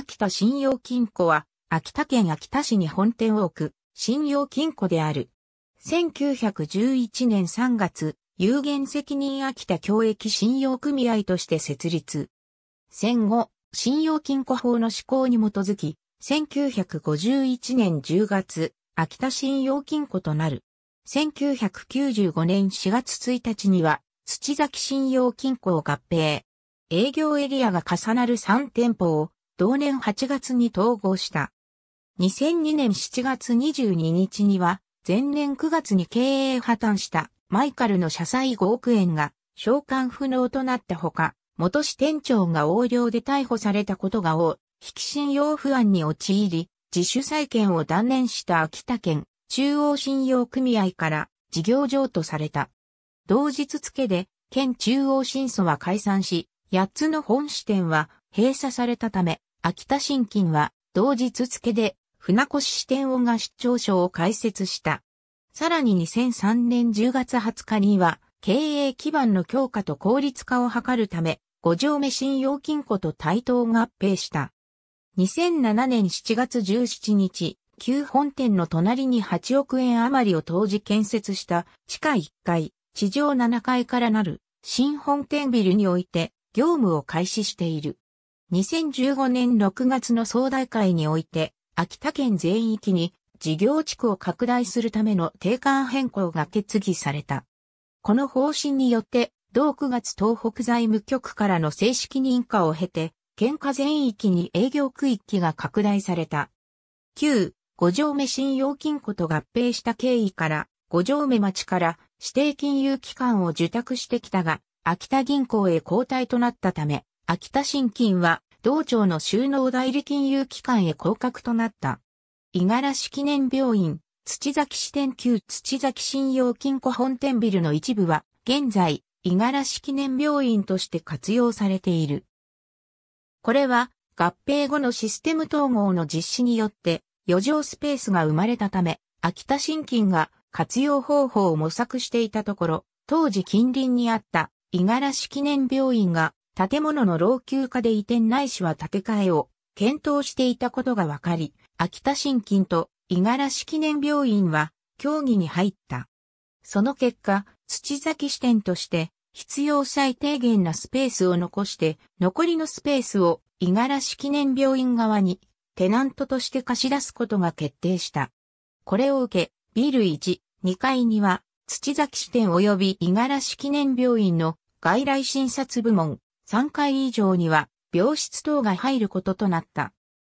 秋田信用金庫は、秋田県秋田市に本店を置く、信用金庫である。1911年3月、有限責任秋田教益信用組合として設立。戦後、信用金庫法の施行に基づき、1951年10月、秋田信用金庫となる。1995年4月1日には、土崎信用金庫を合併。営業エリアが重なる3店舗を同年8月に統合した。2002年7月22日には、前年9月に経営破綻したマイカルの社債5億円が召喚不能となったほか、元支店長が横領で逮捕されたことが多、引き信用不安に陥り、自主再建を断念した秋田県中央信用組合から事業譲渡された。同日付で、県中央新訴は解散し、8つの本支店は閉鎖されたため、秋田新金は、同日付で、船越支店をが出張所を開設した。さらに2003年10月20日には、経営基盤の強化と効率化を図るため、五条目信用金庫と対等合併した。2007年7月17日、旧本店の隣に8億円余りを投じ建設した地下1階、地上7階からなる新本店ビルにおいて業務を開始している。2015年6月の総大会において、秋田県全域に事業地区を拡大するための定款変更が決議された。この方針によって、同9月東北財務局からの正式認可を経て、県下全域に営業区域が拡大された。旧、五条目信用金庫と合併した経緯から、五条目町から指定金融機関を受託してきたが、秋田銀行へ交代となったため、秋田新金は、道庁の収納代理金融機関へ降格となった。五十嵐記念病院、土崎支店旧土崎信用金庫本店ビルの一部は、現在、五十嵐記念病院として活用されている。これは、合併後のシステム統合の実施によって、余剰スペースが生まれたため、秋田新金が活用方法を模索していたところ、当時近隣にあった五十嵐記念病院が建物の老朽化で移転ないしは建て替えを検討していたことが分かり、秋田新金と五十嵐記念病院は協議に入った。その結果、土崎支店として必要最低限なスペースを残して、残りのスペースを五十嵐記念病院側にテナントとして貸し出すことが決定した。これを受け、ビル1、2階には土崎支店及び五十嵐記念病院の外来診察部門、3回以上には病室等が入ることとなった。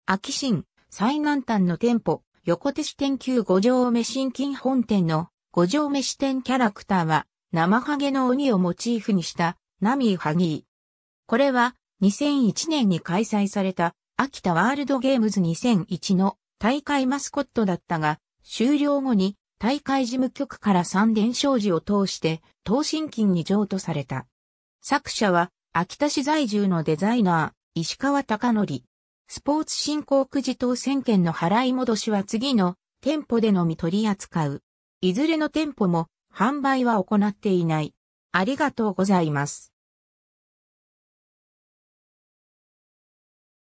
秋新、最南端の店舗、横手支店旧五条目新金本店の五条目支店キャラクターは、生ハゲの鬼をモチーフにした、ナミーハギー。これは、2001年に開催された、秋田ワールドゲームズ2001の大会マスコットだったが、終了後に大会事務局から三伝承事を通して、東新金に譲渡された。作者は、秋田市在住のデザイナー、石川隆則。スポーツ振興くじ当選券の払い戻しは次の店舗でのみ取り扱う。いずれの店舗も販売は行っていない。ありがとうございます。